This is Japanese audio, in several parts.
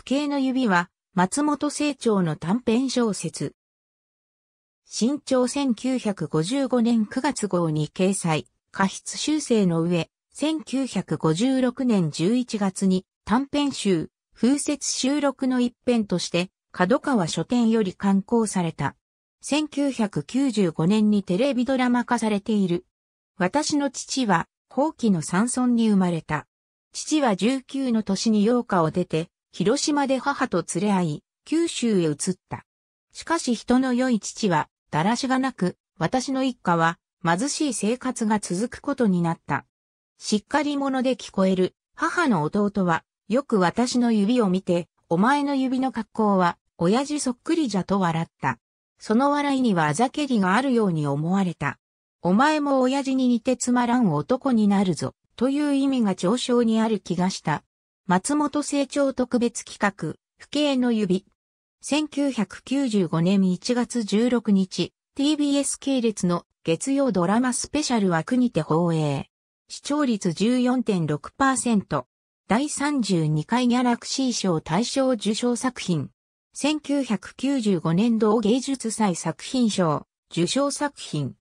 不敬の指は、松本清張の短編小説。新潮1955年9月号に掲載、過失修正の上、1956年11月に短編集、風雪収録の一編として、角川書店より刊行された。1995年にテレビドラマ化されている。私の父は、放棄の山村に生まれた。父は19の年に陽歌を出て、広島で母と連れ合い、九州へ移った。しかし人の良い父は、だらしがなく、私の一家は、貧しい生活が続くことになった。しっかり者で聞こえる、母の弟は、よく私の指を見て、お前の指の格好は、親父そっくりじゃと笑った。その笑いにはあざけりがあるように思われた。お前も親父に似てつまらん男になるぞ、という意味が嘲笑にある気がした。松本清張特別企画、不敬の指。1995年1月16日、TBS 系列の月曜ドラマスペシャル枠にて放映。視聴率14.6%。第32回ギャラクシー賞大賞受賞作品。1995年度芸術祭作品賞、受賞作品。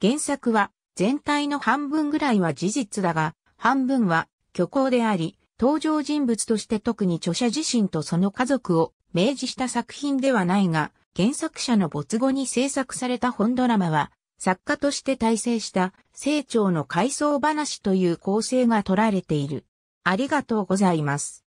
原作は、全体の半分ぐらいは事実だが、半分は虚構であり、登場人物として特に著者自身とその家族を明示した作品ではないが、原作者の没後に制作された本ドラマは、作家として大成した成長の回想話という構成が取られている。ありがとうございます。